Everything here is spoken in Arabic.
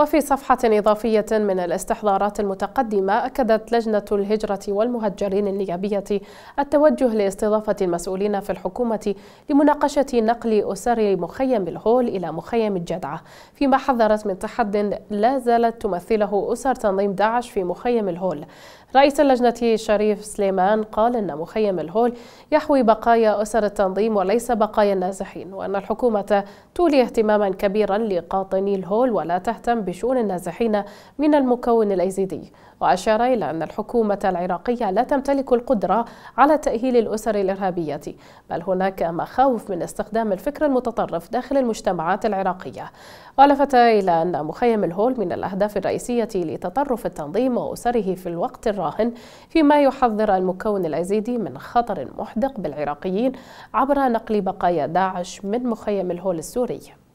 وفي صفحة إضافية من الاستحضارات المتقدمة أكدت لجنة الهجرة والمهجرين النيابية التوجه لاستضافة المسؤولين في الحكومة لمناقشة نقل أسر مخيم الهول إلى مخيم الجدعة فيما حذرت من تحد لا زالت تمثله أسر تنظيم داعش في مخيم الهول رئيس اللجنة شريف سليمان قال أن مخيم الهول يحوي بقايا أسر التنظيم وليس بقايا النازحين وأن الحكومة تولي اهتماما كبيرا لقاطني الهول ولا تهتم بشؤون النازحين من المكون الأيزيدي وأشار إلى أن الحكومة العراقية لا تمتلك القدرة على تأهيل الأسر الإرهابية بل هناك مخاوف من استخدام الفكر المتطرف داخل المجتمعات العراقية ولفت إلى أن مخيم الهول من الأهداف الرئيسية لتطرف التنظيم وأسره في الوقت الراهن فيما يحذر المكون الأيزيدي من خطر محدق بالعراقيين عبر نقل بقايا داعش من مخيم الهول السوري